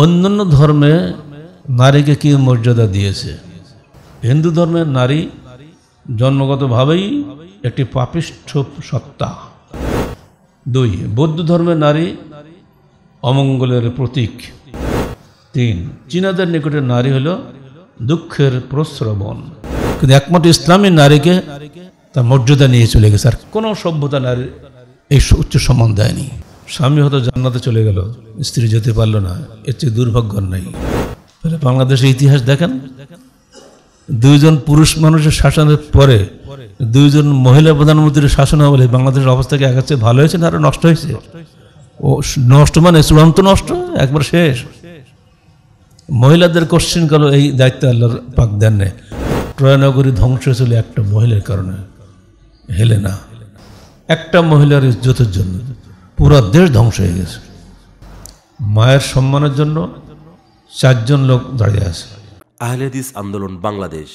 অন্যান্য ধর্মে নারীকে কি মর্যাদা দিয়েছে হিন্দু ধর্মের নারী জন্মগতভাবেই একটি পাপিষ্ঠ সত্তা দুই বৌদ্ধ ধর্মের নারী অমঙ্গলের প্রতীক তিন চীনাদের নিকটে নারী হল দুঃখের প্রশ্রবণ কিন্তু একমাত্র ইসলামী নারীকে তার মর্যাদা নিয়ে চলে গেছে আর কোনো সভ্যতা নারীর এই উচ্চ সম্মান দেয়নি স্বামী হয়তো জান্নাতে চলে গেল স্ত্রী যেতে পারলো না এর চেয়ে দুর্ভাগ্য নাই তাহলে বাংলাদেশের ইতিহাস দেখেন দুইজন পুরুষ মানুষের শাসনের পরে দুইজন মহিলা প্রধানমন্ত্রীর শাসন বলে বাংলাদেশের অবস্থা কি একাচ্ছে ভালো হয়েছে না আরও নষ্ট হয়েছে ও নষ্ট মানে চূড়ান্ত নষ্ট একবার শেষ মহিলাদের কোশ্চিন করলো এই দায়িত্ব আল্লাহর পাক দেন প্রয়ানগরী ধ্বংস হয়েছিল একটা মহিলার কারণে হেলে না একটা মহিলার ইজ্জতের জন্য পুরা দেশ ধ্বংস হয়ে গেছে মায়ের সম্মানের জন্য চারজন লোক দাঁড়িয়ে আছে আহলেদিস আন্দোলন বাংলাদেশ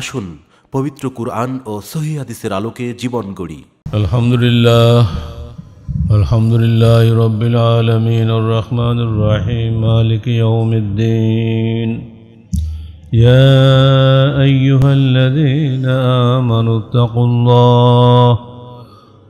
আসুন পবিত্র কুরআন ও সহি হাদিসের আলোকে জীবন গড়ি আলহামদুলিল্লাহ আলহামদুলিল্লাহ রবিল আলমিন রহমান রাহিম মালিক ইয়াউমিদ্দিন ইয়া أيها الذين آمنوا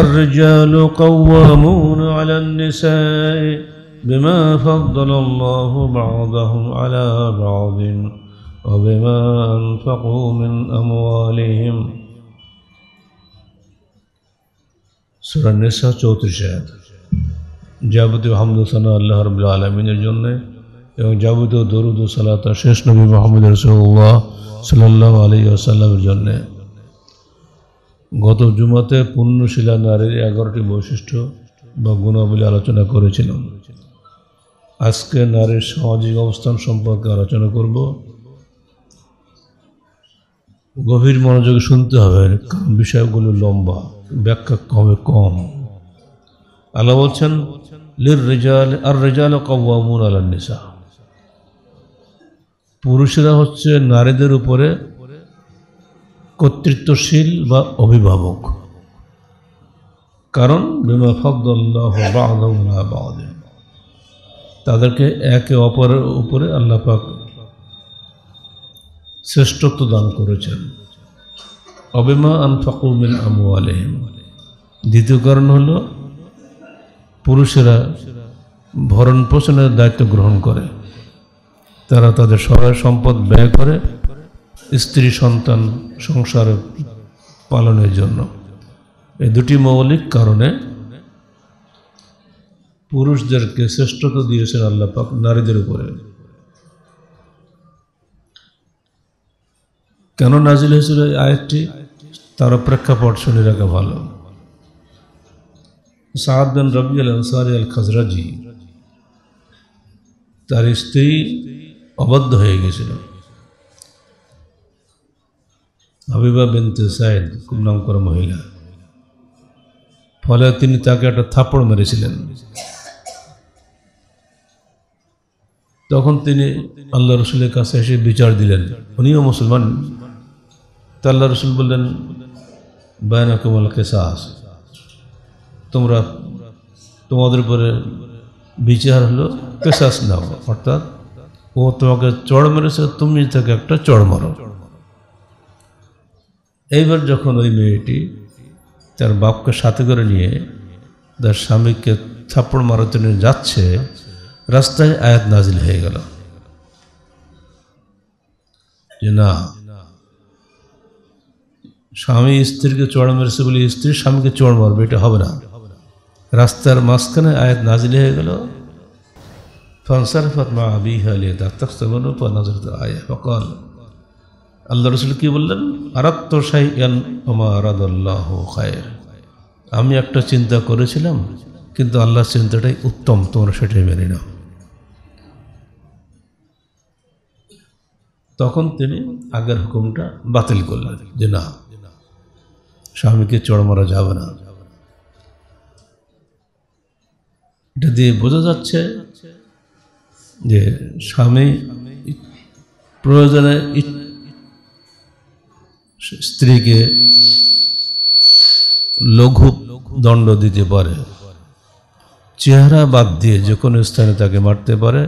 الرجال قوامون على النساء بما فضل الله بعضهم على بعض وبما أنفقوا من أموالهم سورة النساء چوتر شاید جابت وحمد صلى الله رب العالمين الجنة جابت ودرود وصلاة شش نبي محمد رسول الله صلى الله عليه وسلم الجنة গত জুমাতে পুণ্যশিলা নারীর এগারোটি বৈশিষ্ট্য বা গুণাবলী আলোচনা করেছিলাম আজকে নারীর সামাজিক অবস্থান সম্পর্কে আলোচনা করব গভীর মনোযোগে শুনতে হবে কারণ বিষয়গুলো লম্বা ব্যাখ্যা কমে কম আল্লাহ বলছেন লির রেজাল আর রেজাল কওয়ামুন আলান্নিসা পুরুষেরা হচ্ছে নারীদের উপরে কর্তৃত্বশীল বা অভিভাবক কারণ বিমা ফদ্দাল্লাহ তাদেরকে একে অপরের উপরে আল্লাপাক শ্রেষ্ঠত্ব দান করেছেন অবেমা আনফাকুমিন আমু আলহিম দ্বিতীয় কারণ হল পুরুষেরা ভরণ পোষণের দায়িত্ব গ্রহণ করে তারা তাদের সহায় সম্পদ ব্যয় করে স্ত্রী সন্তান সংসার পালনের জন্য এই দুটি মৌলিক কারণে পুরুষদেরকে শ্রেষ্ঠত্ব দিয়েছেন আল্লাহ নারীদের উপরে কেন নাজিল হয়েছিল এই আয়াতটি তার প্রেক্ষাপট শুনে রাখা ভালো সাদ বিন রবি আল আনসারি আল খাজরাজি তার স্ত্রী অবদ্ধ হয়ে গেছিল হাবিবা বিনতে সাইদ খুব নাম করা মহিলা ফলে তিনি তাকে একটা থাপ্পড় মেরেছিলেন তখন তিনি আল্লাহ রসুলের কাছে এসে বিচার দিলেন উনিও মুসলমান তা আল্লাহ রসুল বললেন বায়না কুমাল কেসাস তোমরা তোমাদের উপরে বিচার হলো কেসাস নাও অর্থাৎ ও তোমাকে চড় মেরেছে তুমি তাকে একটা চড় মারো এইবার যখন ওই মেয়েটি তার বাপকে সাথে করে নিয়ে তার স্বামীকে থাপ্পড় মারার জন্য যাচ্ছে রাস্তায় আয়াত নাজিল হয়ে গেল যে না স্বামী স্ত্রীকে চড় মেরেছে বলে স্ত্রী স্বামীকে চড় মারবে এটা হবে না রাস্তার মাঝখানে আয়াত নাজিল হয়ে গেল ফানসারফাত মা আবি আলিয়া ডাক্তার আয়া ফকল আল্লাহ রসুল কি বললেন আমি একটা চিন্তা করেছিলাম কিন্তু আল্লাহর চিন্তাটাই উত্তম তোমরা সেটাই মেনে নাও তখন তিনি আগের হুকুমটা বাতিল করলেন যে না স্বামীকে চড় মারা যাবে না এটা দিয়ে বোঝা যাচ্ছে যে স্বামী প্রয়োজনে স্ত্রীকে লঘু দণ্ড দিতে পারে চেহারা বাদ দিয়ে যে কোনো স্থানে তাকে মারতে পারে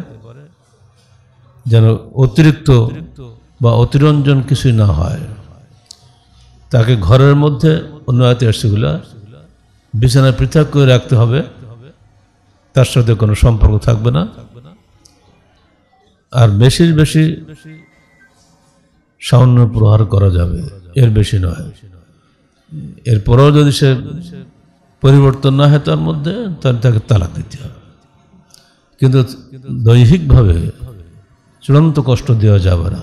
যেন অতিরিক্ত বা অতিরঞ্জন কিছুই না হয় তাকে ঘরের মধ্যে অন্য আয়তে সেগুলো বিছানা পৃথক করে রাখতে হবে তার সাথে কোনো সম্পর্ক থাকবে না আর বেশির বেশি সামান্য প্রহার করা যাবে এর বেশি নয় এরপরেও যদি সে পরিবর্তন না হয় তার মধ্যে তার তাকে তালাক দিতে হবে কিন্তু দৈহিকভাবে চূড়ান্ত কষ্ট দেওয়া যাবে না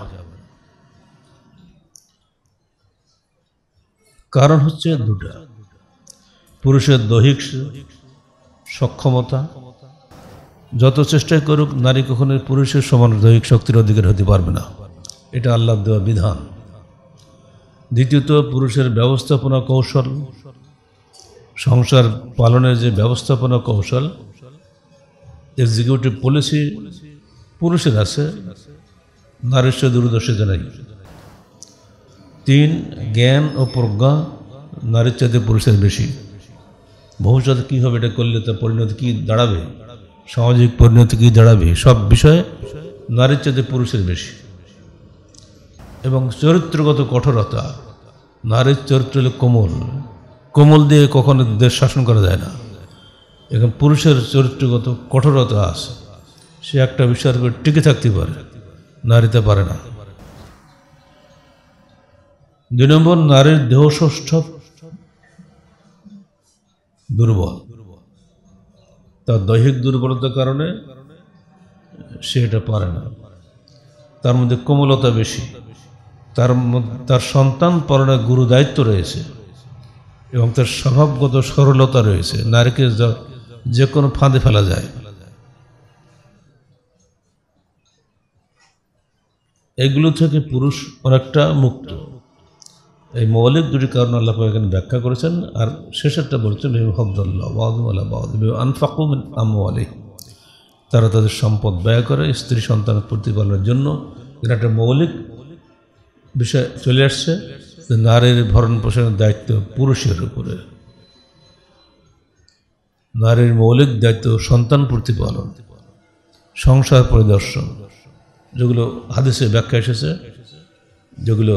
কারণ হচ্ছে দুটা পুরুষের দৈহিক সক্ষমতা যত চেষ্টাই করুক নারী কখনোই পুরুষের সমান দৈহিক শক্তির অধিকার হতে পারবে না এটা আল্লাহ দেওয়া বিধান দ্বিতীয়ত পুরুষের ব্যবস্থাপনা কৌশল সংসার পালনের যে ব্যবস্থাপনা কৌশল এক্সিকিউটিভ পলিসি পুরুষের আছে নারীস্ব দূরদর্শিতা নাই তিন জ্ঞান ও প্রজ্ঞা নারীর চাইতে পুরুষের বেশি ভবিষ্যতে কী হবে এটা করলে তার পরিণতি কী দাঁড়াবে সামাজিক পরিণতি কী দাঁড়াবে সব বিষয়ে নারীর চাইতে পুরুষের বেশি এবং চরিত্রগত কঠোরতা নারীর চরিত্র হলে কোমল কোমল দিয়ে কখনো দেশ শাসন করা যায় না এখন পুরুষের চরিত্রগত কঠোরতা আছে সে একটা বিষয়ের উপর টিকে থাকতে পারে নারীতে পারে না দুই নম্বর নারীর দেহষষ্ঠ দুর্বল তার দৈহিক দুর্বলতার কারণে সে এটা পারে না তার মধ্যে কোমলতা বেশি তার তার সন্তান পরনে গুরু দায়িত্ব রয়েছে এবং তার স্বভাবগত সরলতা রয়েছে নারীকে যে কোনো ফাঁদে ফেলা যায় এগুলো থেকে পুরুষ অনেকটা মুক্ত এই মৌলিক দুটি কারণ আল্লাহ এখানে ব্যাখ্যা করেছেন আর শেষেরটা বলছেন আনফাকুমিন আমি তারা তাদের সম্পদ ব্যয় করে স্ত্রী সন্তানের প্রতিপালনের জন্য এটা একটা মৌলিক বিষয় চলে আসছে নারীর ভরণ পোষণের দায়িত্ব পুরুষের উপরে নারীর মৌলিক দায়িত্ব সন্তান প্রতিপালন সংসার পরিদর্শন যেগুলো হাদিসে ব্যাখ্যা এসেছে যেগুলো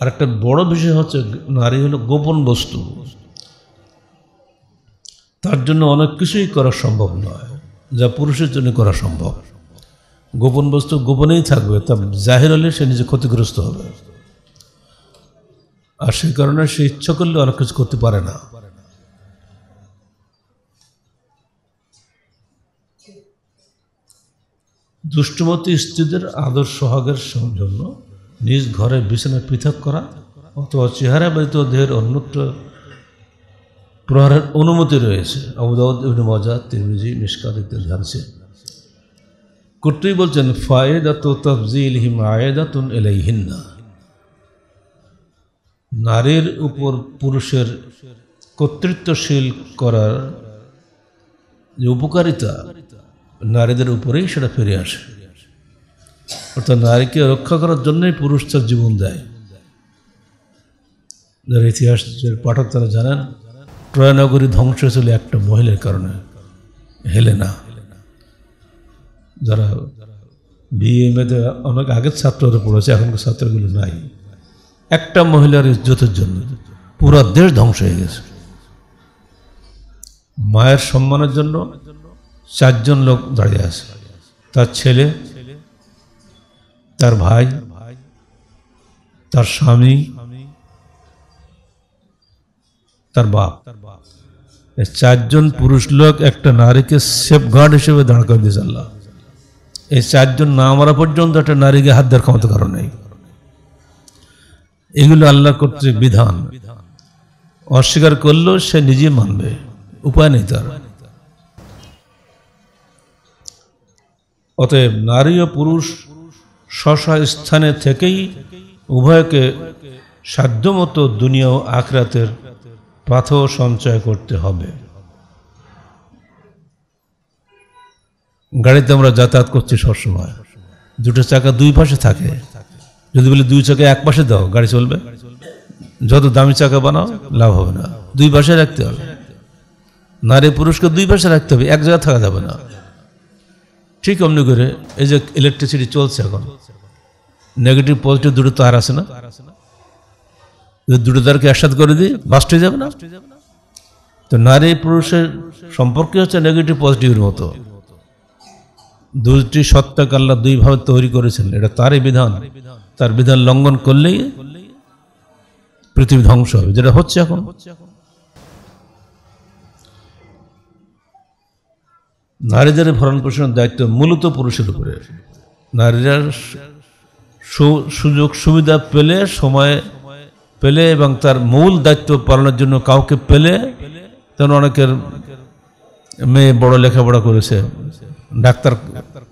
আরেকটা বড় বিষয় হচ্ছে নারী হলো গোপন বস্তু তার জন্য অনেক কিছুই করা সম্ভব নয় যা পুরুষের জন্য করা সম্ভব গোপন বস্তু গোপনেই থাকবে তা জাহির হলে সে নিজে ক্ষতিগ্রস্ত হবে আর সেই কারণে সে ইচ্ছা করলে অনেক কিছু করতে পারে না দুষ্টমতি স্ত্রীদের আদর সোহাগের জন্য নিজ ঘরে বিছানা পৃথক করা অথবা চেহারা ব্যতীত দেহের অন্যত্র প্রহারের অনুমতি রয়েছে আবুদাউদ্দিন মজা তিরমিজি মিসকাদ ইত্যাদি কর্তৃ বলছেন তো তফজিল হিম আয়েদাতুন এলাইহিন্না নারীর উপর পুরুষের কর্তৃত্বশীল করার যে উপকারিতা নারীদের উপরেই সেটা ফিরে আসে অর্থাৎ নারীকে রক্ষা করার জন্যই পুরুষ তার জীবন দেয় যারা ইতিহাস পাঠক তারা জানেন ট্রয়নগরী ধ্বংস হয়েছিল একটা মহিলার কারণে হেলে না যারা বিএমএতে অনেক আগের ছাত্ররা পড়েছে এখনকার ছাত্রগুলো নাই একটা মহিলার ইজ্জতের জন্য পুরো দেশ ধ্বংস হয়ে গেছে মায়ের সম্মানের জন্য চারজন লোক দাঁড়িয়ে আছে তার ছেলে তার ভাই তার স্বামী তার বাপ চারজন পুরুষ লোক একটা নারীকে সেফ গার্ড হিসেবে দাঁড় করে দিয়েছে আল্লাহ এই চারজন না মারা পর্যন্ত একটা নারীকে হাত দেওয়ার ক্ষমতা কারো নেই এগুলো আল্লাহ কর্তৃক বিধান অস্বীকার করলেও সে নিজে মানবে উপায় নেই তার অতএব নারী ও পুরুষ স্বস্ব স্থানে থেকেই উভয়কে সাধ্যমতো দুনিয়া ও আখরাতের পাথ সঞ্চয় করতে হবে গাড়িতে আমরা যাতায়াত করছি সবসময় দুটো চাকা দুই পাশে থাকে যদি বলি দুই চাকা এক পাশে দাও গাড়ি চলবে যত দামি চাকা বানাও লাভ হবে না দুই পাশে রাখতে হবে নারী পুরুষকে দুই পাশে রাখতে হবে এক জায়গায় থাকা যাবে না ঠিক অমনি করে এই যে ইলেকট্রিসিটি চলছে এখন নেগেটিভ পজিটিভ দুটো তার আছে না দুটো তারকে একসাথে করে দিই বাসটি যাবে না তো নারী পুরুষের সম্পর্কে হচ্ছে নেগেটিভ পজিটিভের মতো দুটি সত্তাকে আল্লাহ দুইভাবে তৈরি করেছেন এটা তারই বিধান তার বিধান লঙ্ঘন করলেই পৃথিবী ধ্বংস হবে যেটা হচ্ছে এখন নারীদের ভরণ পোষণের দায়িত্ব মূলত পুরুষের উপরে নারীরা সুযোগ সুবিধা পেলে সময় পেলে এবং তার মূল দায়িত্ব পালনের জন্য কাউকে পেলে তেমন অনেকের মেয়ে বড় লেখাপড়া করেছে ডাক্তার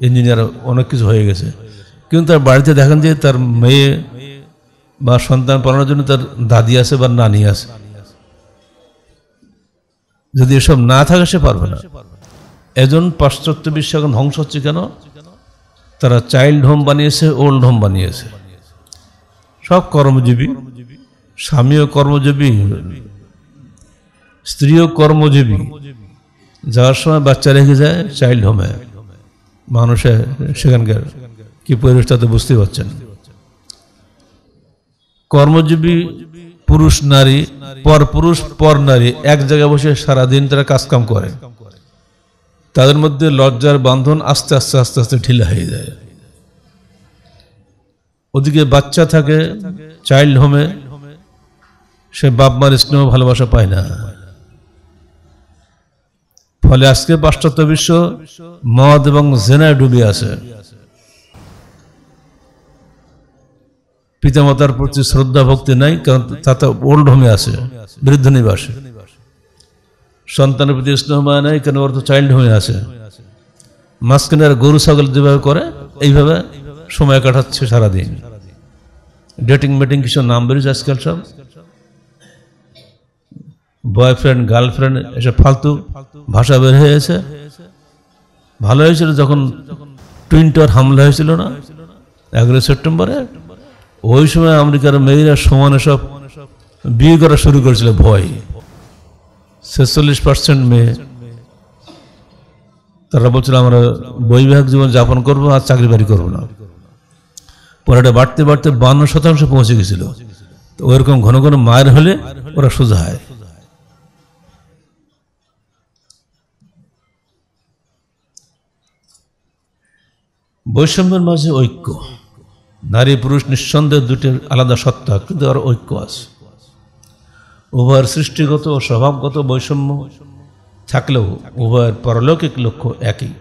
ইঞ্জিনিয়ার অনেক কিছু হয়ে গেছে কিন্তু তার বাড়িতে দেখেন যে তার মেয়ে বা সন্তান পড়ানোর জন্য তার দাদি আছে বা নানি আছে যদি এসব না থাকে সে পারবে না এজন পাশ্চাত্য বিশ্ব এখন ধ্বংস হচ্ছে কেন তারা চাইল্ড হোম বানিয়েছে ওল্ড হোম বানিয়েছে সব কর্মজীবী স্বামীও কর্মজীবী স্ত্রীও কর্মজীবী যাওয়ার সময় বাচ্চা রেখে যায় চাইল্ড হোমে মানুষের সেখানকার কি পরিবেশ তাতে বুঝতে পারছেন কর্মজীবী পুরুষ নারী পর পুরুষ পর নারী এক জায়গায় বসে সারাদিন তারা কাজকাম করে তাদের মধ্যে লজ্জার বান্ধন আস্তে আস্তে আস্তে আস্তে ঢিলা হয়ে যায় ওদিকে বাচ্চা থাকে চাইল্ড হোমে সে বাপ মার স্নেহ ভালোবাসা পায় না ফলে আজকে পাশ্চাত্য বিশ্ব মদ এবং জেনায় ডুবে আছে পিতামাতার প্রতি শ্রদ্ধা ভক্তি নাই কারণ তাতে ওল্ড হোমে আছে বৃদ্ধ নিবাসে সন্তানের প্রতি স্নেহমা নাই কেন ওর তো চাইল্ড হোমে আছে মাঝখানে আর গরু ছাগল যেভাবে করে এইভাবে সময় কাটাচ্ছে সারাদিন ডেটিং মেটিং কিছু নাম বেরিয়েছে আজকাল সব বয়ফ্রেন্ড গার্লফ্রেন্ড এসব ফালতু ভাষা বের হয়েছে ভালো হয়েছিল যখন টুইন টাওয়ার হামলা হয়েছিল না এগারোই সেপ্টেম্বরে ওই সময় আমেরিকার মেয়েরা সমানে সব বিয়ে করা শুরু করেছিল ভয় ছেচল্লিশ পার্সেন্ট মেয়ে তারা বলছিল আমরা বৈবাহিক জীবন যাপন করবো আর চাকরি বাড়ি করবো না পরে এটা বাড়তে বাড়তে বান্ন শতাংশ পৌঁছে গেছিল তো ওইরকম ঘন ঘন মায়ের হলে ওরা সোজা হয় বৈষম্যের মাঝে ঐক্য নারী পুরুষ নিঃসন্দেহে দুটি আলাদা সত্তা কিন্তু আর ঐক্য আছে উভয়ের সৃষ্টিগত ও স্বভাবগত বৈষম্য থাকলেও উভয়ের পরলৌকিক লক্ষ্য একই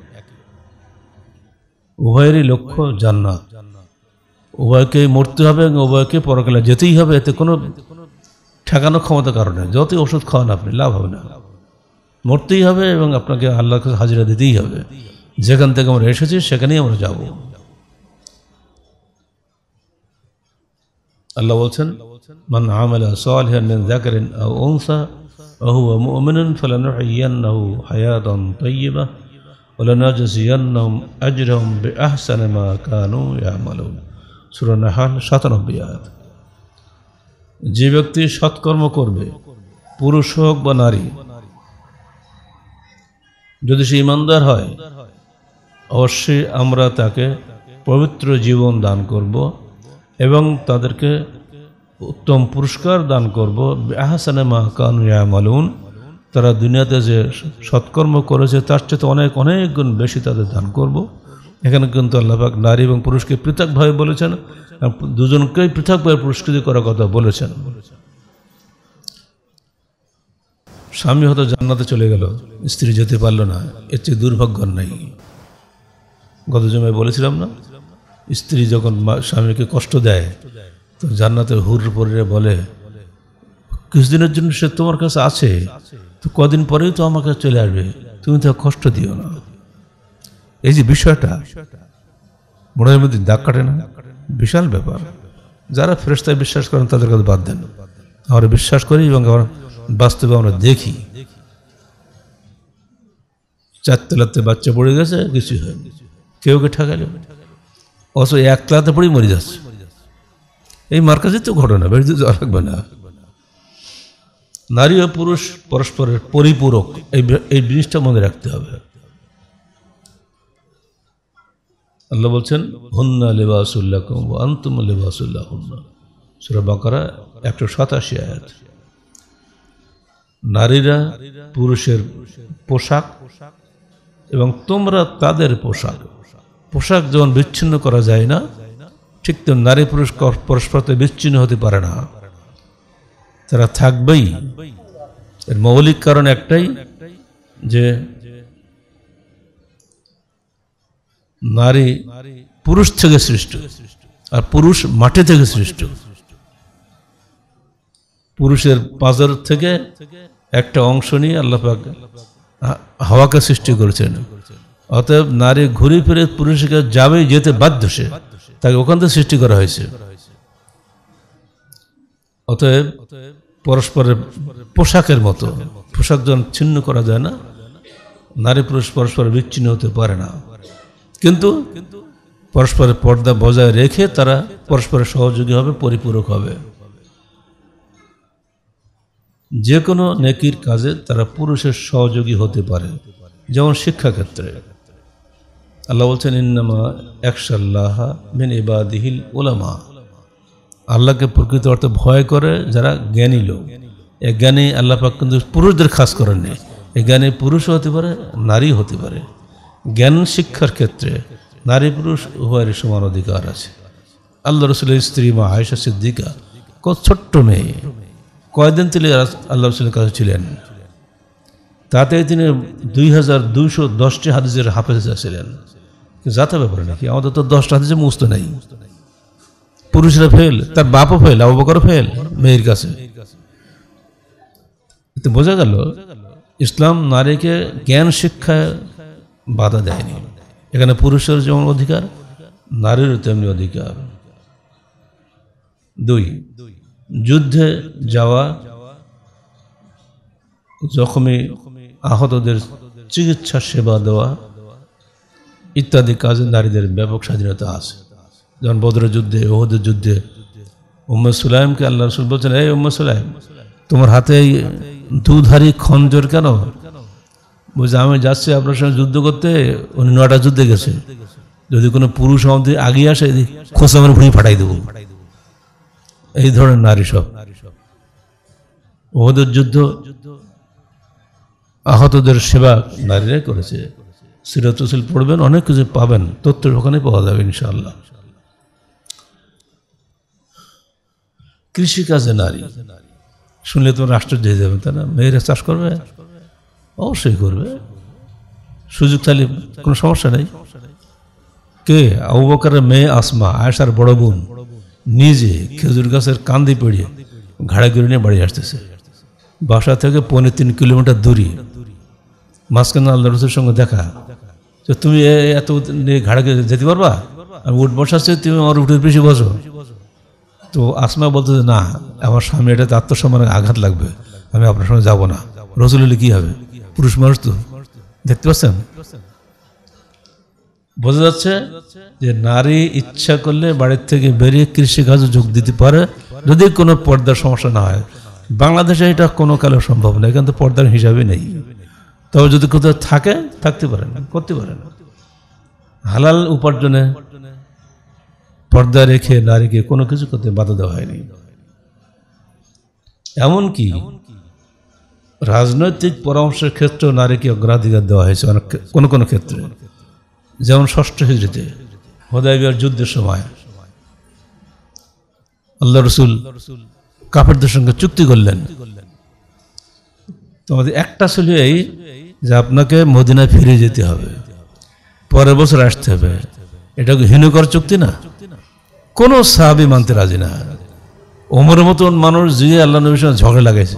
উভয়েরই লক্ষ্য জান্নাত উভয়কে মরতে হবে এবং উভয়কে পরকালে যেতেই হবে এতে কোনো ঠেকানো ক্ষমতা কারণে যতই ওষুধ খাওয়ান আপনি লাভ হবে না মরতেই হবে এবং আপনাকে আল্লাহকে হাজিরা দিতেই হবে যেখান থেকে আমরা এসেছি সেখানেই আমরা যাব আল্লাহ বলছেন মান আমালা সালিহান মিন যাকারিন আও উনসা وهو مؤمن فلنحيينه حياة طيبة ولنجزينهم أجرهم بأحسن ما كانوا يعملون سورة نحل 97 আয়াত যে ব্যক্তি সৎকর্ম করবে পুরুষ হোক বা নারী যদি সে ইমানদার হয় অবশ্যই আমরা তাকে পবিত্র জীবন দান করব এবং তাদেরকে উত্তম পুরস্কার দান করব আহসানে মা মালুন তারা দুনিয়াতে যে সৎকর্ম করেছে তার চেয়ে অনেক অনেক গুণ বেশি তাদের দান করব। এখানে কিন্তু আল্লাহাক নারী এবং পুরুষকে পৃথকভাবে বলেছেন দুজনকেই পৃথকভাবে পুরস্কৃত করার কথা বলেছেন স্বামী হয়তো জান্নাতে চলে গেল স্ত্রী যেতে পারল না এর চেয়ে দুর্ভাগ্য নেই গত জমায় বলেছিলাম না স্ত্রী যখন স্বামীকে কষ্ট দেয় তো জান্নাতের হুর পরে বলে কিছুদিনের জন্য সে তোমার কাছে আছে তো কদিন পরেই তো আমাকে চলে আসবে তুমি তো কষ্ট দিও না এই যে বিষয়টা মনের মধ্যে দাগ কাটে না বিশাল ব্যাপার যারা ফেরস্তায় বিশ্বাস করেন তাদের কাছে বাদ দেন আমরা বিশ্বাস করি এবং আমরা বাস্তবে আমরা দেখি চারতলাতে বাচ্চা পড়ে গেছে কিছুই হয়নি কেউ কে ঠেকালো অথচ একলাতে পড়েই মরে যাচ্ছে এই মার্কাজে তো ঘটনা বেড়ে যাওয়া লাগবে না নারী ও পুরুষ পরস্পরের পরিপূরক এই এই জিনিসটা মনে রাখতে হবে আল্লাহ বলছেন হন্না লেবাসুল্লাহ আন্তম লেবাসুল্লাহ হন্না সেটা বাঁকরা একশো সাতাশি আয়াত নারীরা পুরুষের পোশাক এবং তোমরা তাদের পোশাক পোশাক যেমন বিচ্ছিন্ন করা যায় না ঠিক তো নারী পুরুষ পরস্পরতে বিচ্ছিন্ন হতে পারে না তারা থাকবেই এর মৌলিক কারণ একটাই যে নারী পুরুষ থেকে সৃষ্ট আর পুরুষ মাটি থেকে সৃষ্ট পুরুষের পাজর থেকে একটা অংশ নিয়ে আল্লাহ হাওয়াকে সৃষ্টি করেছেন অতএব নারী ঘুরে ফিরে পুরুষের কাছে যাবে যেতে বাধ্য সে তাকে ওখান থেকে সৃষ্টি করা হয়েছে অতএব পরস্পরের পোশাকের মতো পোশাক যখন ছিন্ন করা যায় না নারী পুরুষ পরস্পর বিচ্ছিন্ন হতে পারে না কিন্তু পরস্পরের পর্দা বজায় রেখে তারা পরস্পরের সহযোগী হবে পরিপূরক হবে যে কোনো নেকির কাজে তারা পুরুষের সহযোগী হতে পারে যেমন শিক্ষাক্ষেত্রে আল্লাহ বলছেন ইন্নামা একশাল্লাহ মিন ইবাদিহিল ওলামা আল্লাহকে প্রকৃত অর্থে ভয় করে যারা জ্ঞানী লোক এ জ্ঞানী আল্লাপাক কিন্তু পুরুষদের খাস করেননি এ জ্ঞানী পুরুষও হতে পারে নারী হতে পারে জ্ঞান শিক্ষার ক্ষেত্রে নারী পুরুষ উভয়েরই সমান অধিকার আছে আল্লাহ রসুলের স্ত্রী মা আয়েশা সিদ্দিকা কত ছোট্ট মেয়ে কয়দিন তিনি আল্লাহ রসুলের কাছে ছিলেন তাতে তিনি দুই হাজার দুইশো দশটি হাদিসের হাফেজা ছিলেন যাতে ব্যাপারে নাকি আমাদের তো দশটা হাতে যে মুস্ত নাই পুরুষরা ফেল তার বাপও ফেল আবু ফেল মেয়ের কাছে এতে বোঝা গেল ইসলাম নারীকে জ্ঞান শিক্ষায় বাধা দেয়নি এখানে পুরুষের যেমন অধিকার নারীরও তেমনি অধিকার দুই যুদ্ধে যাওয়া জখমি আহতদের চিকিৎসা সেবা দেওয়া ইত্যাদি কাজে নারীদের ব্যাপক স্বাধীনতা আছে যেমন বদর যুদ্ধে ওহদের যুদ্ধে উম্মদ সুলাইমকে আল্লাহ রসুল বলছেন এই উম্মদ সুলাইম তোমার হাতে দুধারি খঞ্জর কেন বলছে আমি যাচ্ছি আপনার সঙ্গে যুদ্ধ করতে উনি নয়টা যুদ্ধে গেছে যদি কোনো পুরুষ আমাদের আগিয়ে আসে খোঁজ আমার ভুঁড়ি ফাটাই দেবো এই ধরনের নারী সব ওদের যুদ্ধ আহতদের সেবা নারীরা করেছে সিরাতুসিল পড়বেন অনেক কিছু পাবেন তথ্য ওখানে পাওয়া যাবে ইনশাআল্লাহ কৃষিকাজে নারী শুনলে তোমার রাষ্ট্র দিয়ে যাবে তাই না মেয়েরা চাষ করবে অবশ্যই করবে সুযোগ তাহলে কোনো সমস্যা নেই কে আবু মেয়ে আসমা আয়সার বড় বোন নিজে খেজুর গাছের কান্দি পেড়িয়ে ঘাড়া করে নিয়ে বাড়ি আসতেছে বাসা থেকে পৌনে তিন কিলোমিটার দূরে মাঝখানে আল্লাহ রসুলের সঙ্গে দেখা তো তুমি এত ঘাড়াকে যেতে পারবা আমি উঠ বসাচ্ছি তুমি আমার উঠে বেশি বসো তো আসমা বলতো যে না আমার স্বামী এটাতে আত্মসম্মানের আঘাত লাগবে আমি আপনার সঙ্গে যাবো না রসুল হলে কী হবে পুরুষ মানুষ তো দেখতে পাচ্ছেন বোঝা যাচ্ছে যে নারী ইচ্ছা করলে বাড়ির থেকে বেরিয়ে কৃষিকাজে যোগ দিতে পারে যদি কোনো পর্দার সমস্যা না হয় বাংলাদেশে এটা কোনো কালে সম্ভব নয় কিন্তু পর্দার হিসাবে নেই তবে যদি কোথাও থাকে থাকতে পারে না করতে পারে না হালাল উপার্জনে পর্দা রেখে না রেখে কোনো কিছু করতে বাধা দেওয়া হয়নি এমনকি রাজনৈতিক পরামর্শের ক্ষেত্রেও নারীকে অগ্রাধিকার দেওয়া হয়েছে অনেক কোনো কোনো ক্ষেত্রে যেমন ষষ্ঠ হিজড়িতে হোদাইবিয়ার যুদ্ধের সময় আল্লাহ রসুল কাফেরদের সঙ্গে চুক্তি করলেন তোমাদের একটা ছিল এই যে আপনাকে মদিনায় ফিরে যেতে হবে পরের বছর আসতে হবে এটা হীনকর চুক্তি না কোনো সাহাবি মানতে রাজি না ওমরের মতন মানুষ যে আল্লাহ নবীর সঙ্গে ঝগড়া লাগাইছে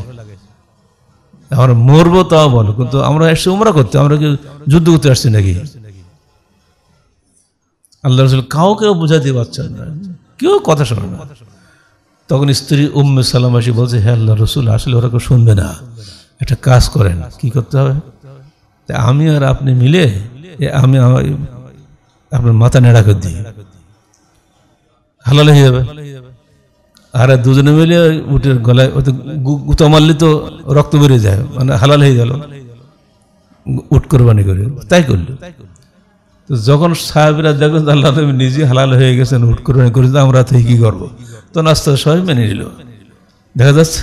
আমরা মরবো তাও বলো কিন্তু আমরা এসে উমরা করতে আমরা কি যুদ্ধ করতে আসছি নাকি আল্লাহ রসুল কাউকে বোঝাতে পারছেন না কেউ কথা শোনে না তখন স্ত্রী উম্মে সালাম আসি বলছে হ্যাঁ আল্লাহ রসুল আসলে ওরা কেউ শুনবে না একটা কাজ করেন কি করতে হবে আমি আর আপনি মিলে আমি আপনার মাথা নেড়া করে দিই হালাল হয়ে যাবে আর দুজনে মিলে উটের গলায় ওতে গুতা মারলে তো রক্ত বেড়ে যায় মানে হালাল হয়ে গেল উঠ করবানি করে তাই করল তো যখন সাহেবরা দেখো আল্লাহ তুমি নিজে হালাল হয়ে গেছেন উট কোরবানি করেছেন আমরা তো কি করবো তখন আস্তে সবাই মেনে নিল দেখা যাচ্ছে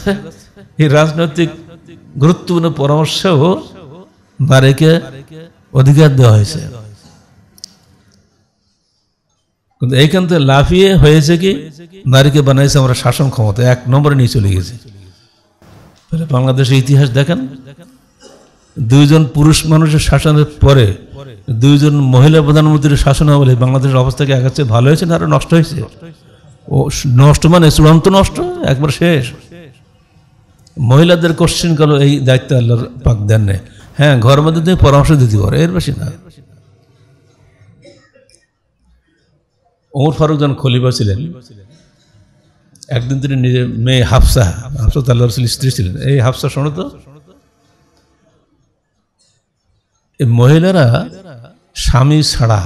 এই রাজনৈতিক গুরুত্বপূর্ণ পরামর্শেও বারেকে অধিকার দেওয়া হয়েছে কিন্তু এইখান থেকে লাফিয়ে হয়েছে কি নারীকে বানাইছে আমরা শাসন ক্ষমতা এক নম্বরে নিয়ে চলে গেছে বাংলাদেশের ইতিহাস দেখেন দুইজন পুরুষ মানুষের শাসনের পরে দুইজন মহিলা প্রধানমন্ত্রীর শাসন হলে বাংলাদেশের অবস্থা কি একাচ্ছে ভালো হয়েছে না আরো নষ্ট হয়েছে ও নষ্ট মানে চূড়ান্ত নষ্ট একবার শেষ মহিলাদের কোশ্চিন করলো এই দায়িত্ব আল্লাহর পাক দেন নেই হ্যাঁ ঘর মধ্যে তুমি পরামর্শ দিতে পারো এর বেশি না ওমর ফারুক যখন খলিফা ছিলেন একদিন তিনি নিজের মেয়ে হাফসা হাফসা তাল্লা রসুল স্ত্রী ছিলেন এই হাফসা শোনো তো মহিলারা স্বামী ছাড়া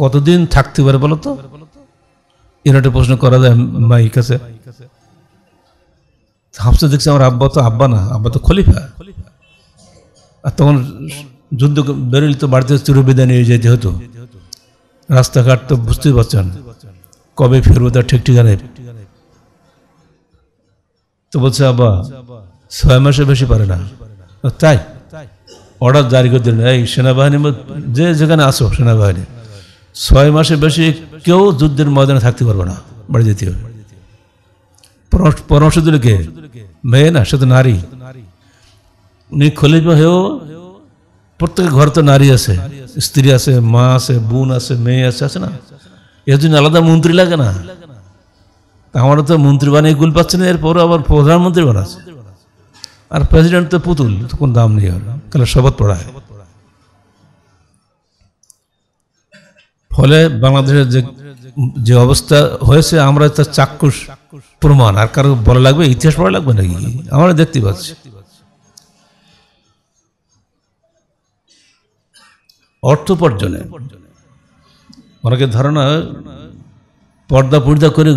কতদিন থাকতে পারে বলো তো এরা একটা প্রশ্ন করা যায় মাইক কাছে হাফসা দেখছি আমার আব্বা তো আব্বা না আব্বা তো খলিফা খলিফা আর তখন যুদ্ধ বেরোলে তো বাড়িতে চুরবিদা নিয়ে যেতে হতো রাস্তাঘাট তো বুঝতেই পারছেন কবে ফেরবো তার ঠিক ঠিকানায় তো বলছে আবা ছয় মাসে বেশি পারে না তাই অর্ডার জারি করে দিলেন এই সেনাবাহিনী যে যেখানে আসো সেনাবাহিনী ছয় মাসে বেশি কেউ যুদ্ধের ময়দানে থাকতে পারবো না বাড়ি যেতে হবে পরামর্শ দিলে কে মেয়ে না সে তো নারী উনি খলিফা হয়েও প্রত্যেক ঘর তো নারী আছে স্ত্রী আছে মা আছে বোন আছে মেয়ে আছে আছে না এর জন্য আলাদা মন্ত্রী লাগে না আমার তো মন্ত্রী বানিয়ে গুল পাচ্ছে না এরপরও আবার প্রধানমন্ত্রী বানাচ্ছে আর প্রেসিডেন্ট তো পুতুল কোন দাম নেই আর তাহলে শপথ পড়ায় ফলে বাংলাদেশের যে যে অবস্থা হয়েছে আমরা তার চাক্ষুষ প্রমাণ আর কারো বলা লাগবে ইতিহাস পড়া লাগবে নাকি আমরা দেখতে পাচ্ছি অর্থোপার্জনে অনেকের ধারণা পর্দা পর্দা করে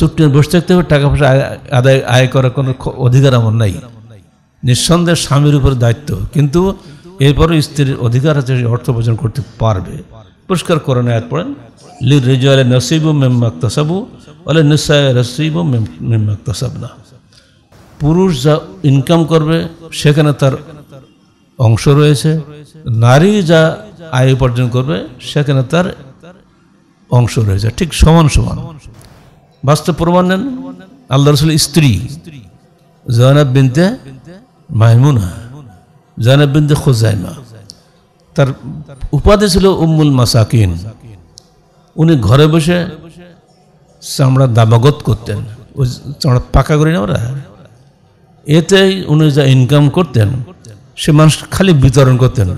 চুট্টি বসে থাকতে হবে টাকা পয়সা আদায় আয় করার কোনো অধিকার আমার নাই নিঃসন্দেহে স্বামীর উপর দায়িত্ব কিন্তু এরপরে স্ত্রীর অধিকার আছে অর্থ উপার্জন করতে পারবে পুরস্কার করেন নেয় পড়েন লি রেজু আলে নসিবু মেম্মাক্তাসাবু আলে নিসায় রসিবু না পুরুষ যা ইনকাম করবে সেখানে তার অংশ রয়েছে নারী যা আয় উপার্জন করবে সেখানে তার অংশ রয়ে যায় ঠিক সমান সমান বাস্তব প্রমাণ নেন আল্লাহ রসুল স্ত্রী জয়নাব বিনতে মাহমুনা জয়নাব বিনতে খোজাইমা তার উপাধি ছিল উম্মুল মাসাকিন উনি ঘরে বসে চামড়া দাবাগত করতেন ওই চামড়া পাকা করি না ওরা এতে উনি যা ইনকাম করতেন সে মানুষ খালি বিতরণ করতেন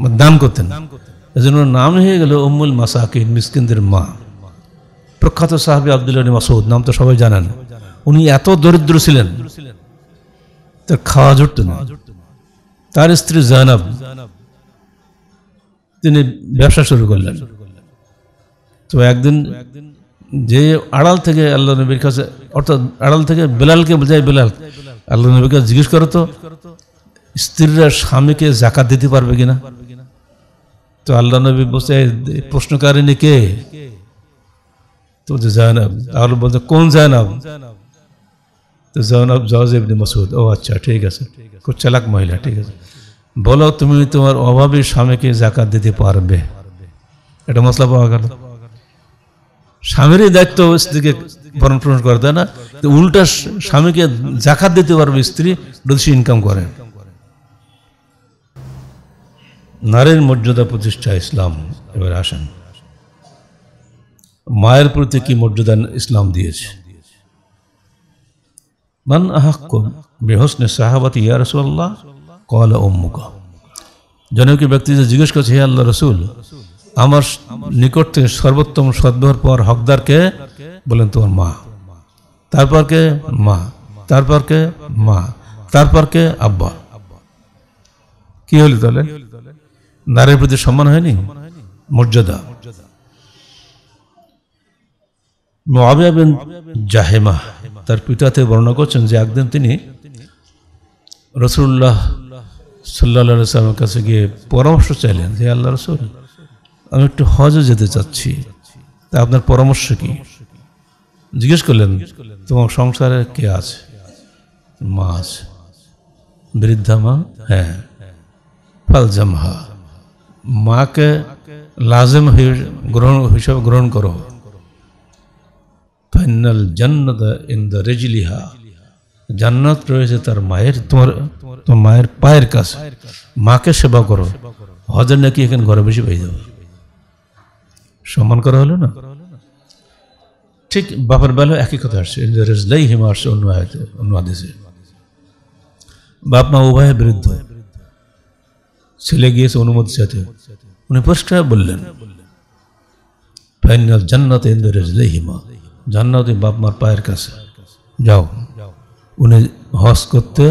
মানে দান করতেন এজন্য নাম হয়ে গেল উম্মুল মাসাকিন মিসকিনদের মা প্রখ্যাত সাহাবি আবদুল্লাহ মাসুদ নাম তো সবাই জানেন উনি এত দরিদ্র ছিলেন তার খাওয়া জুটত না তার স্ত্রী জানাব তিনি ব্যবসা শুরু করলেন তো একদিন যে আড়াল থেকে আল্লাহ নবীর কাছে অর্থাৎ আড়াল থেকে বেলালকে বোঝায় বেলাল আল্লাহ নবীর কাছে জিজ্ঞেস করতো স্ত্রীরা স্বামীকে জাকাত দিতে পারবে কিনা তো আল্লাহ নবী বলছে প্রশ্নকারিনী কে তো যে জয়নাব আল্লাহ বলছে কোন জয়নাব তো জয়নাব জজ মসুদ ও আচ্ছা ঠিক আছে খুব চালাক মহিলা ঠিক আছে বলো তুমি তোমার অভাবী স্বামীকে জাকাত দিতে পারবে এটা মশলা পাওয়া গেল স্বামীরই দায়িত্ব স্ত্রীকে ভরণ পোষণ করে তাই না উল্টা স্বামীকে জাকাত দিতে পারবে স্ত্রী যদি সে ইনকাম করেন নারীর মর্যাদা প্রতিষ্ঠা ইসলাম এবার আসেন মায়ের প্রতি কি মর্যাদা ইসলাম দিয়েছে মান আহাক্ক বেহসনে সাহাবাত ইয়া রসুল্লাহ কলা উম্মুক জনকী ব্যক্তি যে জিজ্ঞেস করছে হে আল্লাহ রসুল আমার নিকট থেকে সর্বোত্তম সদ্ব্যবহার পর হকদারকে বলেন তোমার মা তারপর কে মা তারপর কে মা তারপর কে আব্বা কি হলি তাহলে নারীর প্রতি সম্মান হয়নি মর্যাদা জাহেমা তার পিতাতে বর্ণনা করছেন যে একদিন তিনি রসুল্লাহ সাল্লা সাল্লামের কাছে গিয়ে পরামর্শ চাইলেন যে আল্লাহ রসুল আমি একটু হজে যেতে চাচ্ছি তা আপনার পরামর্শ কি জিজ্ঞেস করলেন তোমার সংসারে কে আছে মা আছে বৃদ্ধা মা হ্যাঁ ফালজামহা মাকে লাজেম গ্রহণ হিসাবে গ্রহণ করো ফাইনাল জান্নাত ইন দ্য রেজিলিহা জান্নাত রয়েছে তার মায়ের তোমার তোমার মায়ের পায়ের কাছে মাকে সেবা করো হজের নাকি এখানে ঘরে বেশি পাই যাবে সম্মান করা হলো না ঠিক বাপের বেলা একই কথা আসছে রেজলাই হিমা আসছে অন্য আয়তে অন্য আদেশে বাপ মা উভয়ের বিরুদ্ধে ছেলে গিয়েছে অনুমতির সাথে উনি পরিষ্কার বললেন ফাইনাল জান্নাত হিমা জান্নাতি বাপমার পায়ের কাছে যাও উনি হজ করতে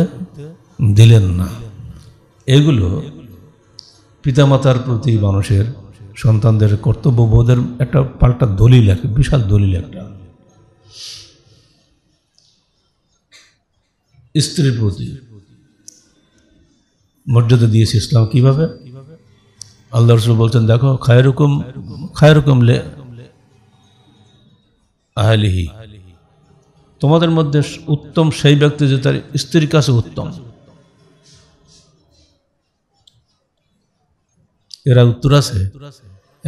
দিলেন না এগুলো পিতামাতার প্রতি মানুষের সন্তানদের কর্তব্যবোধের একটা পাল্টা দলিল একটা বিশাল দলিল একটা স্ত্রীর প্রতি মর্যাদা দিয়েছে ইসলাম কীভাবে আল্লাহ রসুল বলছেন দেখো খায়রুকুম খায়রুকুম লে আহলিহি তোমাদের মধ্যে উত্তম সেই ব্যক্তি যে তার স্ত্রীর কাছে উত্তম এরা উত্তর আছে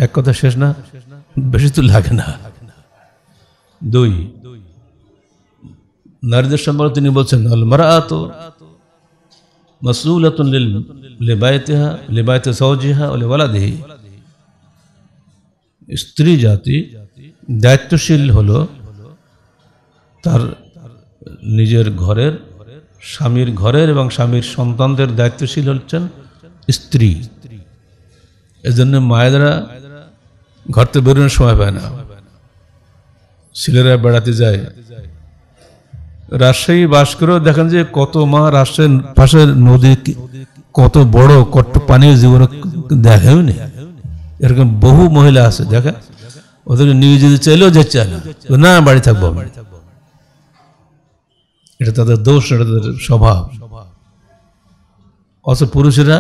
এক কথা শেষ না বেশি তো লাগে না দুই নারীদের সম্পর্কে তিনি বলছেন আল মারা তো مسؤولة لبيتها স্ত্রী জাতি দায়িত্বশীল হল তার নিজের ঘরের স্বামীর ঘরের এবং স্বামীর সন্তানদের দায়িত্বশীল হচ্ছেন স্ত্রী এজন্য মায়েরা ঘর থেকে বেরোনোর সময় পায় না ছেলেরা বেড়াতে যায় রাজশাহী বাস করেও দেখেন যে কত মা রাজশাহীর পাশের নদী কত বড় কত পানীয় জীবনে দেখেও নি এরকম বহু মহিলা আছে দেখে ওদেরকে নিয়ে যদি চাইলেও যাচ্ছে না না বাড়ি থাকবো এটা তাদের দোষ এটা তাদের স্বভাব অথচ পুরুষেরা